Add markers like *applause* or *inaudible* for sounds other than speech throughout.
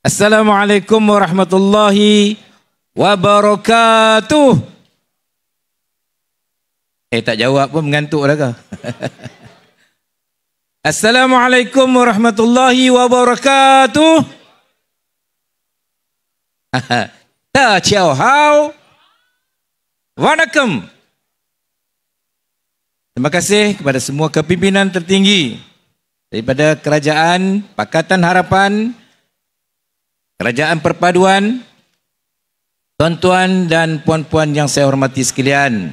Assalamualaikum warahmatullahi wabarakatuh. Eh tak jawab pun mengantuk dah ke? *laughs* Assalamualaikum warahmatullahi wabarakatuh. *laughs* Ta ciao hao. Wanakam. Terima kasih kepada semua kepimpinan tertinggi daripada Kerajaan Pakatan Harapan Kerajaan Perpaduan, tuan-tuan dan puan-puan yang saya hormati sekalian.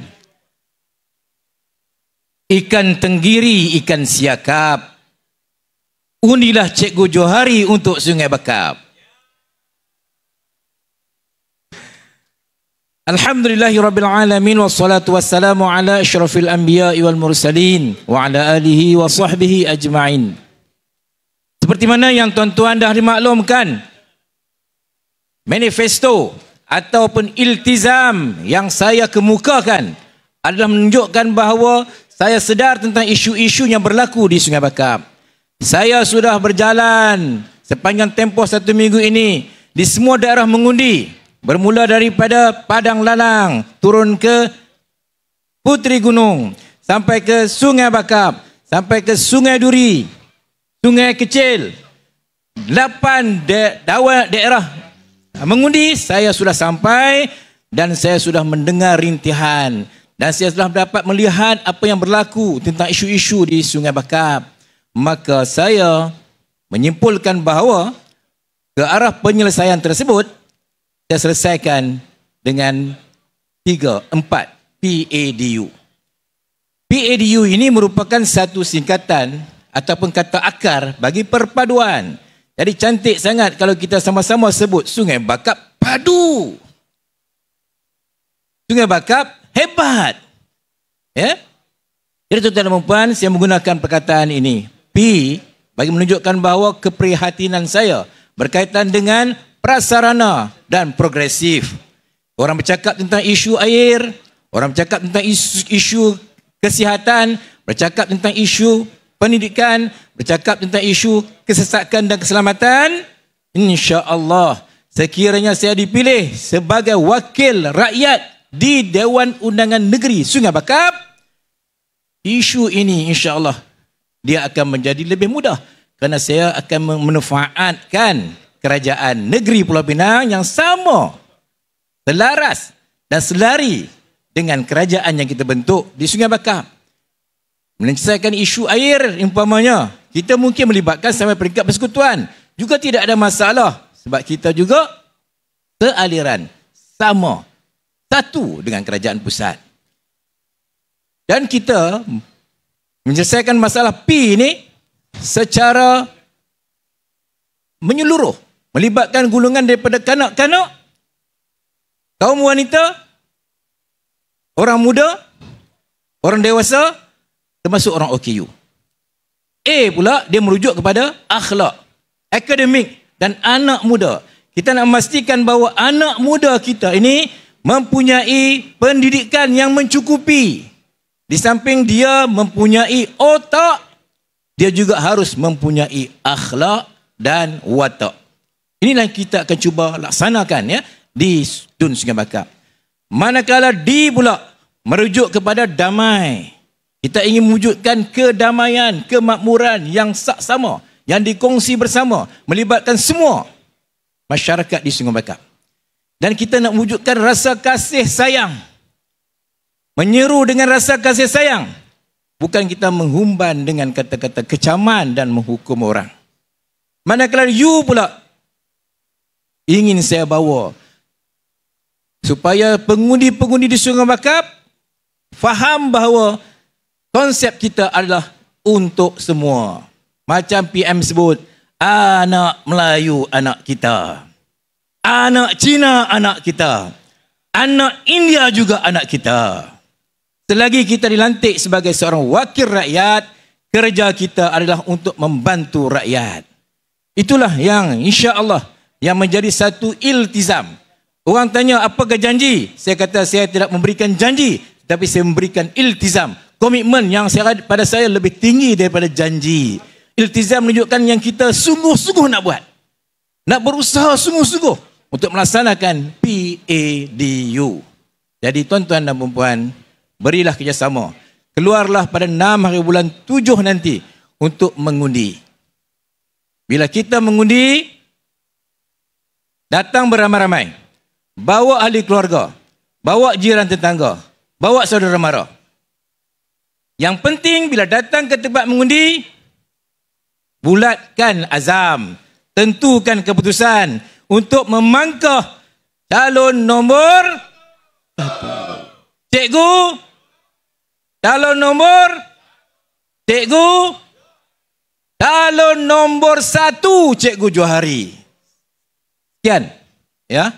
Ikan tenggiri, ikan siakap. unilah Cikgu Johari untuk Sungai Bakap. Alhamdulillahirrabbilalamin wassalatu wassalamu ala ashrafil anbiya wal mursalin wa ala alihi wa sahbihi ajma'in. Seperti mana yang tuan-tuan dah dimaklumkan, manifesto ataupun iltizam yang saya kemukakan adalah menunjukkan bahawa saya sedar tentang isu-isu yang berlaku di Sungai Bakap. Saya sudah berjalan sepanjang tempoh satu minggu ini di semua daerah mengundi bermula daripada Padang Lalang turun ke Putri Gunung sampai ke Sungai Bakap, sampai ke Sungai Duri Sungai Kecil lapan daerah Ah, mengundi saya sudah sampai dan saya sudah mendengar rintihan dan saya sudah dapat melihat apa yang berlaku tentang isu-isu di Sungai Bakap maka saya menyimpulkan bahawa ke arah penyelesaian tersebut saya selesaikan dengan 3-4 PADU PADU ini merupakan satu singkatan ataupun kata akar bagi perpaduan jadi cantik sangat kalau kita sama-sama sebut Sungai Bakap padu. Sungai Bakap hebat. Ya? Jadi tuan-tuan dan puan, saya menggunakan perkataan ini. P bagi menunjukkan bahawa keprihatinan saya berkaitan dengan prasarana dan progresif. Orang bercakap tentang isu air, orang bercakap tentang isu, isu kesihatan, bercakap tentang isu pendidikan, bercakap tentang isu kesesakan dan keselamatan. insya Allah sekiranya saya dipilih sebagai wakil rakyat di Dewan Undangan Negeri Sungai Bakap, isu ini insya Allah dia akan menjadi lebih mudah kerana saya akan memanfaatkan kerajaan negeri Pulau Pinang yang sama selaras dan selari dengan kerajaan yang kita bentuk di Sungai Bakar. Menyelesaikan isu air umpamanya. Kita mungkin melibatkan sampai peringkat persekutuan. Juga tidak ada masalah. Sebab kita juga sealiran. Sama. Satu dengan kerajaan pusat. Dan kita menyelesaikan masalah P ini secara menyeluruh. Melibatkan gulungan daripada kanak-kanak, kaum wanita, orang muda, orang dewasa, termasuk orang OKU. A pula dia merujuk kepada akhlak, akademik dan anak muda. Kita nak memastikan bahawa anak muda kita ini mempunyai pendidikan yang mencukupi. Di samping dia mempunyai otak, dia juga harus mempunyai akhlak dan watak. Inilah yang kita akan cuba laksanakan ya di Dun Sungai Bakar. Manakala D pula merujuk kepada damai. Kita ingin mewujudkan kedamaian, kemakmuran yang sama, yang dikongsi bersama, melibatkan semua masyarakat di Sungai Bakap. Dan kita nak wujudkan rasa kasih sayang. Menyeru dengan rasa kasih sayang. Bukan kita menghumban dengan kata-kata kecaman dan menghukum orang. Manakala you pula ingin saya bawa supaya pengundi-pengundi di Sungai Bakap faham bahawa konsep kita adalah untuk semua. Macam PM sebut, anak Melayu anak kita. Anak Cina anak kita. Anak India juga anak kita. Selagi kita dilantik sebagai seorang wakil rakyat, kerja kita adalah untuk membantu rakyat. Itulah yang insya Allah yang menjadi satu iltizam. Orang tanya apakah janji? Saya kata saya tidak memberikan janji tapi saya memberikan iltizam komitmen yang saya, pada saya lebih tinggi daripada janji. Iltizam menunjukkan yang kita sungguh-sungguh nak buat. Nak berusaha sungguh-sungguh untuk melaksanakan PADU. Jadi tuan-tuan dan perempuan, berilah kerjasama. Keluarlah pada 6 hari bulan 7 nanti untuk mengundi. Bila kita mengundi, datang beramai-ramai. Bawa ahli keluarga, bawa jiran tetangga, bawa saudara-saudara. Yang penting bila datang ke tempat mengundi, bulatkan azam, tentukan keputusan untuk memangkah calon nombor satu. Cikgu, calon nombor, cikgu, calon nombor satu, cikgu Johari. Sekian, ya.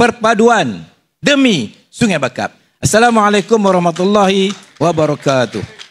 Perpaduan demi Sungai Bakap. Assalamualaikum warahmatullahi wabarakatuh wabarakatuh.